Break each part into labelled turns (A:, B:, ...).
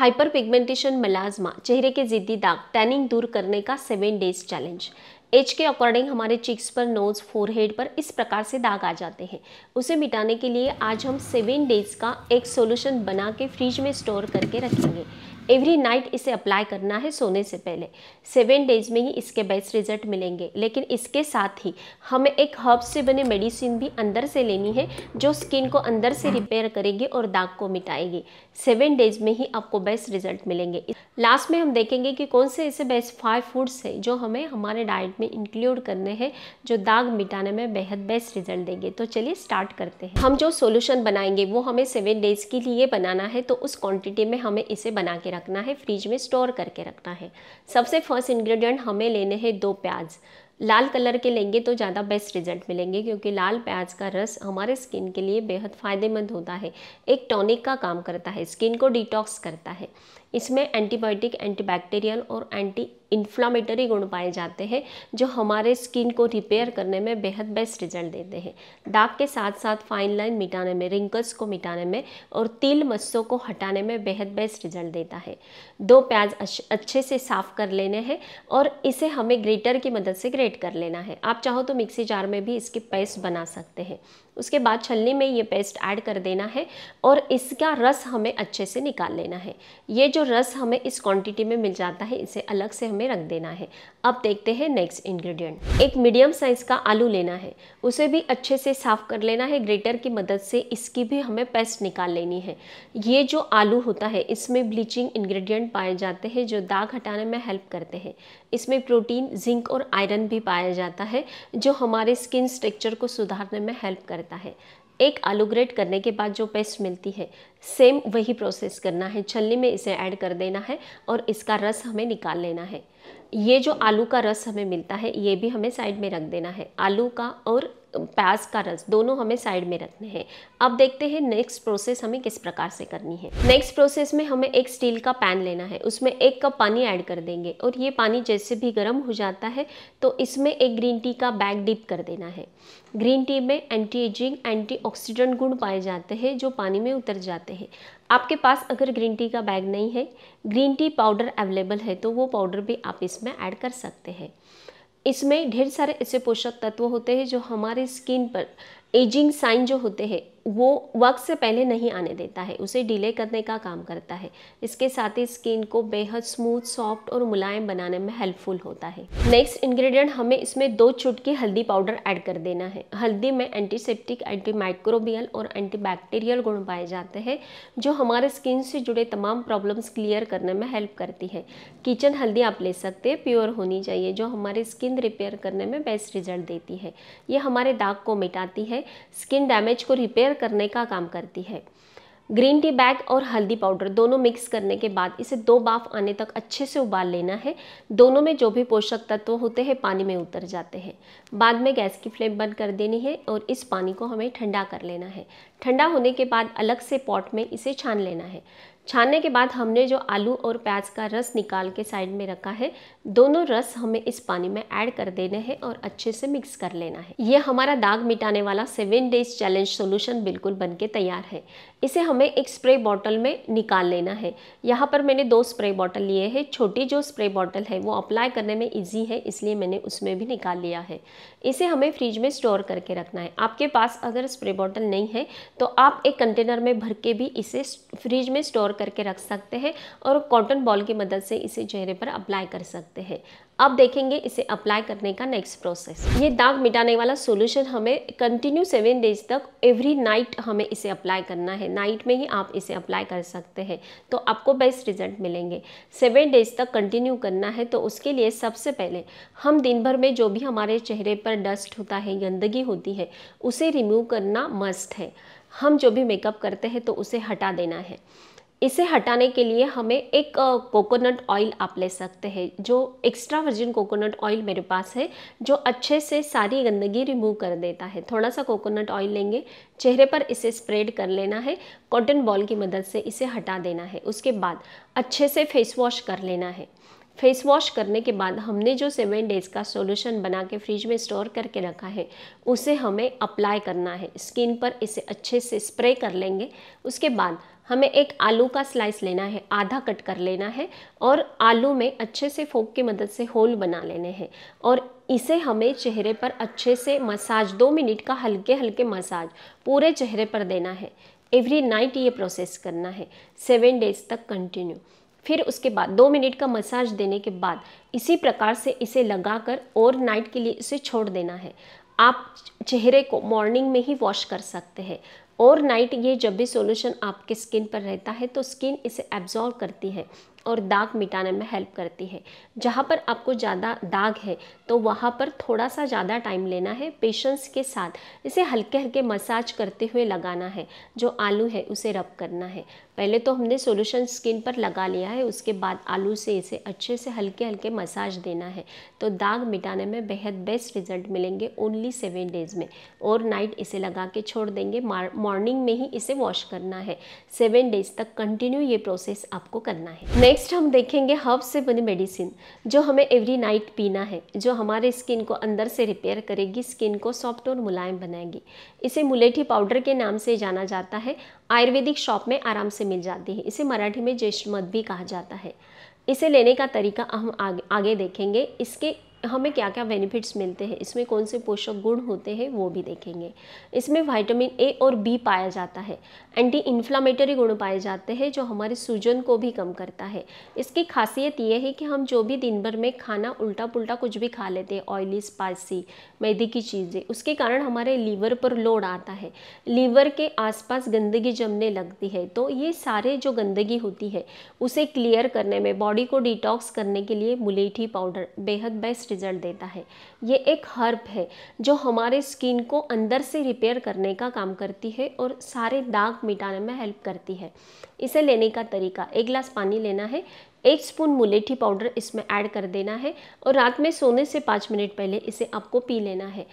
A: hyper pigmentation मलाजमा चेहरे के जिद्दी दाग टैनिंग दूर करने का सेवन डेज चैलेंज एज के अकॉर्डिंग हमारे चिक्स पर नोज़ फोरहेड पर इस प्रकार से दाग आ जाते हैं उसे मिटाने के लिए आज हम सेवन डेज का एक सॉल्यूशन बना के फ्रिज में स्टोर करके रखेंगे एवरी नाइट इसे अप्लाई करना है सोने से पहले सेवन डेज में ही इसके बेस्ट रिजल्ट मिलेंगे लेकिन इसके साथ ही हमें एक हर्ब से बने मेडिसिन भी अंदर से लेनी है जो स्किन को अंदर से रिपेयर करेगी और दाग को मिटाएगी सेवन डेज में ही आपको बेस्ट रिजल्ट मिलेंगे लास्ट में हम देखेंगे कि कौन से ऐसे बेस्ट फाइव फूड्स हैं जो हमें हमारे डाइट में इंक्लूड करने हैं जो दाग मिटाने में बेहद बेस्ट रिजल्ट देंगे तो चलिए स्टार्ट करते हैं हम जो सोल्यूशन बनाएंगे वो हमें सेवन डेज के लिए बनाना है तो उस क्वान्टिटी में हमें इसे बना के रख रखना है फ्रिज में स्टोर करके रखना है सबसे फर्स्ट इंग्रेडिएंट हमें लेने हैं दो प्याज लाल कलर के लेंगे तो ज़्यादा बेस्ट रिजल्ट मिलेंगे क्योंकि लाल प्याज का रस हमारे स्किन के लिए बेहद फ़ायदेमंद होता है एक टॉनिक का काम करता है स्किन को डिटॉक्स करता है इसमें एंटीबायोटिक एंटीबैक्टीरियल और एंटी इन्फ्लामेटरी गुण पाए जाते हैं जो हमारे स्किन को रिपेयर करने में बेहद बेस्ट रिजल्ट देते हैं दाग के साथ साथ फाइन लाइन मिटाने में रिंकल्स को मिटाने में और तिल मस्सों को हटाने में बेहद बेस्ट रिजल्ट देता है दो प्याज अच्छे से साफ़ कर लेने हैं और इसे हमें ग्रेटर की मदद से ग्रेट कर लेना है आप चाहो तो मिक्सी जार में भी इसकी पेस्ट बना सकते हैं उसके बाद छलनी में ये पेस्ट ऐड कर देना है और इसका रस हमें अच्छे से निकाल लेना है ये जो रस हमें इस क्वांटिटी में मिल जाता है इसे अलग से हमें में रख देना है अब देखते हैं नेक्स्ट इंग्रेडिएंट एक मीडियम साइज का आलू लेना है उसे भी अच्छे से साफ कर लेना है ग्रेटर की मदद से इसकी भी हमें पेस्ट निकाल लेनी है ये जो आलू होता है इसमें ब्लीचिंग इंग्रेडिएंट पाए जाते हैं जो दाग हटाने में हेल्प करते हैं इसमें प्रोटीन जिंक और आयरन भी पाया जाता है जो हमारे स्किन स्ट्रक्चर को सुधारने में हेल्प करता है एक आलू ग्रेट करने के बाद जो पेस्ट मिलती है सेम वही प्रोसेस करना है छलनी में इसे ऐड कर देना है और इसका रस हमें निकाल लेना है ये जो आलू का रस हमें मिलता है ये भी हमें साइड में रख देना है आलू का और प्याज का रस दोनों हमें साइड में रखने हैं अब देखते हैं नेक्स्ट प्रोसेस हमें किस प्रकार से करनी है नेक्स्ट प्रोसेस में हमें एक स्टील का पैन लेना है उसमें एक कप पानी ऐड कर देंगे और ये पानी जैसे भी गर्म हो जाता है तो इसमें एक ग्रीन टी का बैग डिप कर देना है ग्रीन टी में एंटी एजिंग एंटी ऑक्सीडेंट गुण पाए जाते हैं जो पानी में उतर जाते हैं आपके पास अगर ग्रीन टी का बैग नहीं है ग्रीन टी पाउडर अवेलेबल है तो वो पाउडर भी आप इसमें ऐड कर सकते हैं इसमें ढेर सारे ऐसे पोषक तत्व होते हैं जो हमारे स्किन पर एजिंग साइन जो होते हैं वो वक्त से पहले नहीं आने देता है उसे डिले करने का काम करता है इसके साथ ही स्किन को बेहद स्मूथ सॉफ्ट और मुलायम बनाने में हेल्पफुल होता है नेक्स्ट इंग्रेडिएंट हमें इसमें दो चुटकी हल्दी पाउडर ऐड कर देना है हल्दी में एंटीसेप्टिक एंटीमाइक्रोबियल और एंटीबैक्टीरियल गुण पाए जाते हैं जो हमारे स्किन से जुड़े तमाम प्रॉब्लम्स क्लियर करने में हेल्प करती है किचन हल्दी आप ले सकते हैं प्योर होनी चाहिए जो हमारे स्किन रिपेयर करने में बेस्ट रिजल्ट देती है ये हमारे दाग को मिटाती है स्किन डैमेज को रिपेयर क्लियर करने का काम करती है ग्रीन टी बैग और हल्दी पाउडर दोनों मिक्स करने के बाद इसे दो बाफ आने तक अच्छे से उबाल लेना है दोनों में जो भी पोषक तत्व होते हैं पानी में उतर जाते हैं बाद में गैस की फ्लेम बंद कर देनी है और इस पानी को हमें ठंडा कर लेना है ठंडा होने के बाद अलग से पॉट में इसे छान लेना है छानने के बाद हमने जो आलू और प्याज का रस निकाल के साइड में रखा है दोनों रस हमें इस पानी में ऐड कर देने हैं और अच्छे से मिक्स कर लेना है ये हमारा दाग मिटाने वाला सेवन डेज चैलेंज सोल्यूशन बिल्कुल बन के तैयार है इसे हमें एक स्प्रे बॉटल में निकाल लेना है यहाँ पर मैंने दो स्प्रे बॉटल लिए हैं छोटी जो स्प्रे बॉटल है वो अप्लाई करने में ईजी है इसलिए मैंने उसमें भी निकाल लिया है इसे हमें फ्रिज में स्टोर करके रखना है आपके पास अगर स्प्रे बॉटल नहीं है तो आप एक कंटेनर में भर के भी इसे फ्रिज में स्टोर करके रख सकते हैं और कॉटन बॉल की मदद से इसे चेहरे पर अप्लाई कर सकते हैं अब देखेंगे इसे अप्लाई करने का नेक्स्ट प्रोसेस ये दाग मिटाने वाला सोल्यूशन हमें कंटिन्यू सेवन डेज तक एवरी नाइट हमें इसे अप्लाई करना है नाइट में ही आप इसे अप्लाई कर सकते हैं तो आपको बेस्ट रिजल्ट मिलेंगे सेवन डेज तक कंटिन्यू करना है तो उसके लिए सबसे पहले हम दिन भर में जो भी हमारे चेहरे पर डस्ट होता है गंदगी होती है उसे रिमूव करना मस्ट है हम जो भी मेकअप करते हैं तो उसे हटा देना है इसे हटाने के लिए हमें एक कोकोनट ऑयल आप ले सकते हैं जो एक्स्ट्रा वर्जिन कोकोनट ऑयल मेरे पास है जो अच्छे से सारी गंदगी रिमूव कर देता है थोड़ा सा कोकोनट ऑयल लेंगे चेहरे पर इसे स्प्रेड कर लेना है कॉटन बॉल की मदद से इसे हटा देना है उसके बाद अच्छे से फेस वॉश कर लेना है फेस वॉश करने के बाद हमने जो सेवन डेज़ का सॉल्यूशन बना के फ्रिज में स्टोर करके रखा है उसे हमें अप्लाई करना है स्किन पर इसे अच्छे से स्प्रे कर लेंगे उसके बाद हमें एक आलू का स्लाइस लेना है आधा कट कर लेना है और आलू में अच्छे से फोक की मदद से होल बना लेने हैं और इसे हमें चेहरे पर अच्छे से मसाज दो मिनट का हल्के हल्के मसाज पूरे चेहरे पर देना है एवरी नाइट ये प्रोसेस करना है सेवन डेज तक कंटिन्यू फिर उसके बाद दो मिनट का मसाज देने के बाद इसी प्रकार से इसे लगाकर और नाइट के लिए इसे छोड़ देना है आप चेहरे को मॉर्निंग में ही वॉश कर सकते हैं ओवरनाइट ये जब भी सॉल्यूशन आपके स्किन पर रहता है तो स्किन इसे एब्जॉर्व करती है और दाग मिटाने में हेल्प करती है जहाँ पर आपको ज़्यादा दाग है तो वहाँ पर थोड़ा सा ज़्यादा टाइम लेना है पेशेंस के साथ इसे हल्के हल्के मसाज करते हुए लगाना है जो आलू है उसे रब करना है पहले तो हमने सोल्यूशन स्किन पर लगा लिया है उसके बाद आलू से इसे अच्छे से हल्के हल्के मसाज देना है तो दाग मिटाने में बेहद बेस्ट रिजल्ट मिलेंगे ओनली सेवन डेज़ में और नाइट इसे लगा के छोड़ देंगे मॉर्निंग में ही इसे वॉश करना है सेवन डेज़ तक कंटिन्यू ये प्रोसेस आपको करना है नेक्स्ट हम देखेंगे हर्ब से बनी मेडिसिन जो हमें एवरी नाइट पीना है जो हमारे स्किन को अंदर से रिपेयर करेगी स्किन को सॉफ्ट और मुलायम बनाएगी इसे मुलेठी पाउडर के नाम से जाना जाता है आयुर्वेदिक शॉप में आराम से मिल जाती है इसे मराठी में ज्येष्ठमद भी कहा जाता है इसे लेने का तरीका हम आगे आगे देखेंगे इसके हमें क्या क्या बेनिफिट्स मिलते हैं इसमें कौन से पोषक गुण होते हैं वो भी देखेंगे इसमें वाइटामिन ए और बी पाया जाता है एंटी इन्फ्लामेटरी गुण पाए जाते हैं जो हमारे सूजन को भी कम करता है इसकी खासियत ये है कि हम जो भी दिन भर में खाना उल्टा पुल्टा कुछ भी खा लेते हैं ऑयली स्पाइसी मैदे की चीज़ें उसके कारण हमारे लीवर पर लोड आता है लीवर के आसपास गंदगी जमने लगती है तो ये सारे जो गंदगी होती है उसे क्लियर करने में बॉडी को डिटॉक्स करने के लिए मुलेठी पाउडर बेहद बेस्ट रिजल्ट देता है ये एक हर्ब है जो हमारे स्किन को अंदर से रिपेयर करने का काम करती है और सारे दाग मिटाने में हेल्प करती है इसे लेने का तरीका एक गिलास पानी लेना है एक स्पून मुलेठी पाउडर इसमें ऐड कर देना है और रात में सोने से पाँच मिनट पहले इसे आपको पी लेना है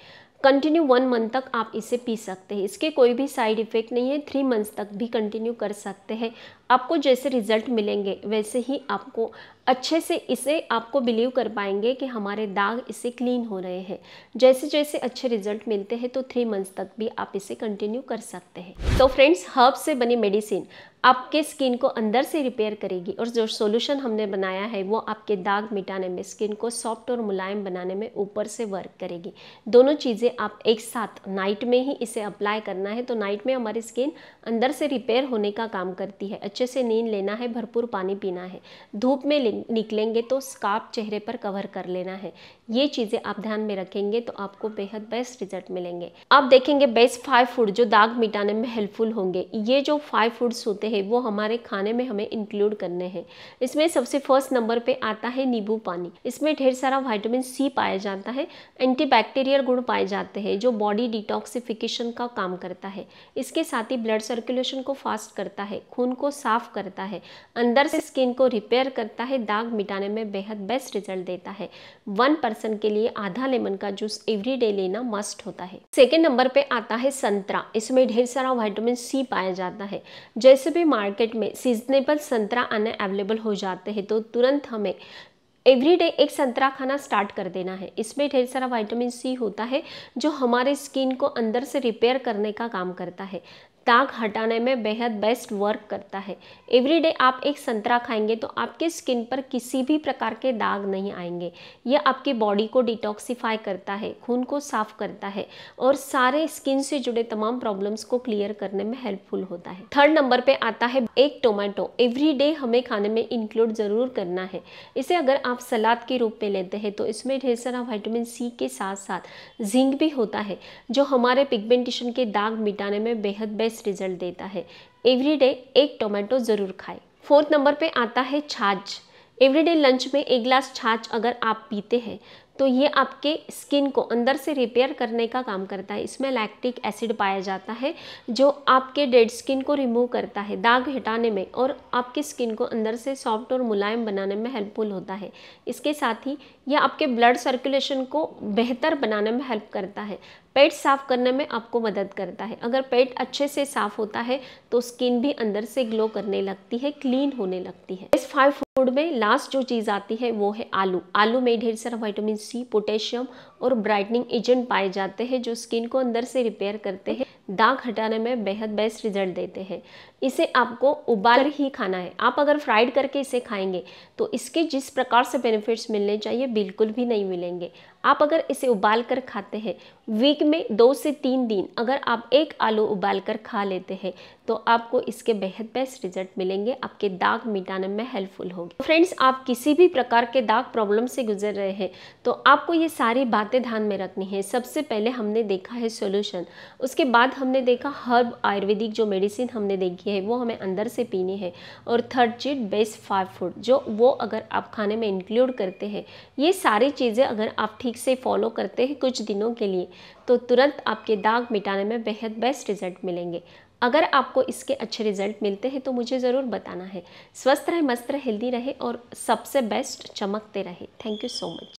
A: कंटिन्यू वन मंथ तक आप इसे पी सकते हैं इसके कोई भी साइड इफ़ेक्ट नहीं है थ्री मंथ्स तक भी कंटिन्यू कर सकते हैं आपको जैसे रिज़ल्ट मिलेंगे वैसे ही आपको अच्छे से इसे आपको बिलीव कर पाएंगे कि हमारे दाग इसे क्लीन हो रहे हैं जैसे जैसे अच्छे रिजल्ट मिलते हैं तो थ्री मंथ्स तक भी आप इसे कंटिन्यू कर सकते हैं तो फ्रेंड्स हर्ब से बनी मेडिसिन आपके स्किन को अंदर से रिपेयर करेगी और जो सॉल्यूशन हमने बनाया है वो आपके दाग मिटाने में स्किन को सॉफ्ट और मुलायम बनाने में ऊपर से वर्क करेगी दोनों चीज़ें आप एक साथ नाइट में ही इसे अप्लाई करना है तो नाइट में हमारी स्किन अंदर से रिपेयर होने का काम करती है अच्छे से नींद लेना है भरपूर पानी पीना है धूप में निकलेंगे तो स्काप चेहरे पर कवर कर लेना है ये चीज़ें आप ध्यान में रखेंगे तो आपको बेहद बेस्ट रिजल्ट मिलेंगे आप देखेंगे बेस्ट फाइव फूड जो दाग मिटाने में हेल्पफुल होंगे ये जो फाइव फूड्स होते हैं वो हमारे खाने में हमें इंक्लूड करने हैं इसमें सबसे फर्स्ट नंबर पर आता है नींबू पानी इसमें ढेर सारा वाइटामिन सी पाया जाता है एंटीबैक्टीरियल गुण पाए जाते हैं जो बॉडी डिटॉक्सिफिकेशन का काम करता है इसके साथ ही ब्लड सर्कुलेशन को फास्ट करता है खून को साफ करता है अंदर से स्किन को रिपेयर करता है दाग मिटाने में बेहद बेस्ट रिजल्ट देता है वन पर्सन के लिए आधा लेमन का जूस एवरी डे लेना मस्ट होता है सेकेंड नंबर पे आता है संतरा इसमें ढेर सारा वाइटामिन सी पाया जाता है जैसे भी मार्केट में सीजनेबल संतरा आने अवेलेबल हो जाते हैं तो तुरंत हमें एवरीडे एक संतरा खाना स्टार्ट कर देना है इसमें ढेर सारा विटामिन सी होता है जो हमारे स्किन को अंदर से रिपेयर करने का काम करता है दाग हटाने में बेहद बेस्ट वर्क करता है एवरीडे आप एक संतरा खाएंगे तो आपके स्किन पर किसी भी प्रकार के दाग नहीं आएंगे यह आपकी बॉडी को डिटॉक्सीफाई करता है खून को साफ करता है और सारे स्किन से जुड़े तमाम प्रॉब्लम्स को क्लियर करने में हेल्पफुल होता है थर्ड नंबर पे आता है एक टोमेटो एवरीडे हमें खाने में इंक्लूड ज़रूर करना है इसे अगर आप सलाद के रूप में लेते हैं तो इसमें ढेर सारा वाइटामिन सी के साथ साथ जिंक भी होता है जो हमारे पिगमेंटेशन के दाग मिटाने में बेहद बेस्ट बेस्ट रिजल्ट देता है एवरीडे एक टोमेटो ज़रूर खाएं फोर्थ नंबर पे आता है छाछ एवरीडे लंच में एक ग्लास छाछ अगर आप पीते हैं तो ये आपके स्किन को अंदर से रिपेयर करने का काम करता है इसमें लैक्टिक एसिड पाया जाता है जो आपके डेड स्किन को रिमूव करता है दाग हटाने में और आपकी स्किन को अंदर से सॉफ्ट और मुलायम बनाने में हेल्पफुल होता है इसके साथ ही यह आपके ब्लड सर्कुलेशन को बेहतर बनाने में हेल्प करता है पेट साफ करने में आपको मदद करता है अगर पेट अच्छे से साफ होता है तो स्किन भी अंदर से ग्लो करने लगती है क्लीन होने लगती है इस फाइव फूड में लास्ट जो चीज़ आती है वो है आलू आलू में ढेर सारा वाइटामिन सी पोटेशियम और ब्राइटनिंग एजेंट पाए जाते हैं जो स्किन को अंदर से रिपेयर करते हैं दाग हटाने में बेहद बेस्ट रिजल्ट देते हैं इसे आपको उबाल ही खाना है आप अगर फ्राइड करके इसे खाएंगे तो इसके जिस प्रकार से बेनिफिट्स मिलने चाहिए बिल्कुल भी नहीं मिलेंगे आप अगर इसे उबाल कर खाते हैं वीक में दो से तीन दिन अगर आप एक आलू उबाल कर खा लेते हैं तो आपको इसके बेहद बेस्ट रिजल्ट मिलेंगे आपके दाग मिटाने में हेल्पफुल होगी फ्रेंड्स आप किसी भी प्रकार के दाग प्रॉब्लम से गुजर रहे हैं तो आपको ये सारी बातें ध्यान में रखनी है सबसे पहले हमने देखा है सोल्यूशन उसके बाद हमने देखा हर्ब आयुर्वेदिक जो मेडिसिन हमने देखी रखी है वो हमें अंदर से पीनी है और थर्ड चीज बेस फाइव फूड जो वो अगर आप खाने में इंक्लूड करते हैं ये सारी चीज़ें अगर आप ठीक से फॉलो करते हैं कुछ दिनों के लिए तो तुरंत आपके दाग मिटाने में बेहद बेस्ट रिजल्ट मिलेंगे अगर आपको इसके अच्छे रिजल्ट मिलते हैं तो मुझे ज़रूर बताना है स्वस्थ रहे मस्त रहे हेल्दी रहे और सबसे बेस्ट चमकते रहे थैंक यू सो मच